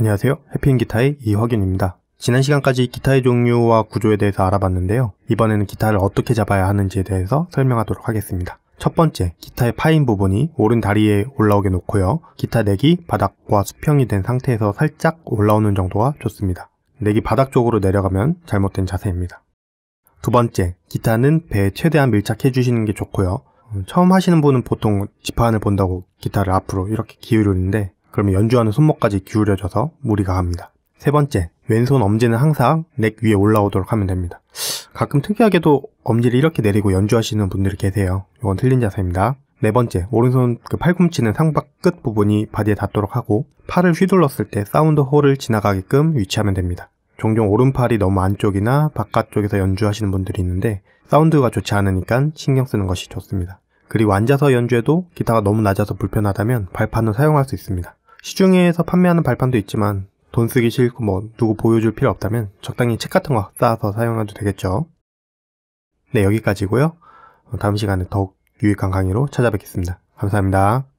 안녕하세요. 해피앤기타의 이확균입니다 지난 시간까지 기타의 종류와 구조에 대해서 알아봤는데요. 이번에는 기타를 어떻게 잡아야 하는지에 대해서 설명하도록 하겠습니다. 첫 번째, 기타의 파인 부분이 오른 다리에 올라오게 놓고요. 기타 넥이 바닥과 수평이 된 상태에서 살짝 올라오는 정도가 좋습니다. 넥이 바닥 쪽으로 내려가면 잘못된 자세입니다. 두 번째, 기타는 배에 최대한 밀착해 주시는 게 좋고요. 음, 처음 하시는 분은 보통 지판을 본다고 기타를 앞으로 이렇게 기울이는데 그러면 연주하는 손목까지 기울여져서 무리가 갑니다. 세 번째, 왼손 엄지는 항상 넥 위에 올라오도록 하면 됩니다. 가끔 특이하게도 엄지를 이렇게 내리고 연주하시는 분들이 계세요. 이건 틀린 자세입니다. 네 번째, 오른손 그 팔꿈치는 상박 끝 부분이 바디에 닿도록 하고 팔을 휘둘렀을 때 사운드 홀을 지나가게끔 위치하면 됩니다. 종종 오른팔이 너무 안쪽이나 바깥쪽에서 연주하시는 분들이 있는데 사운드가 좋지 않으니까 신경 쓰는 것이 좋습니다. 그리고 앉아서 연주해도 기타가 너무 낮아서 불편하다면 발판을 사용할 수 있습니다. 시중에서 판매하는 발판도 있지만 돈 쓰기 싫고 뭐 누구 보여줄 필요 없다면 적당히 책 같은 거 쌓아서 사용해도 되겠죠. 네 여기까지고요. 다음 시간에 더욱 유익한 강의로 찾아뵙겠습니다. 감사합니다.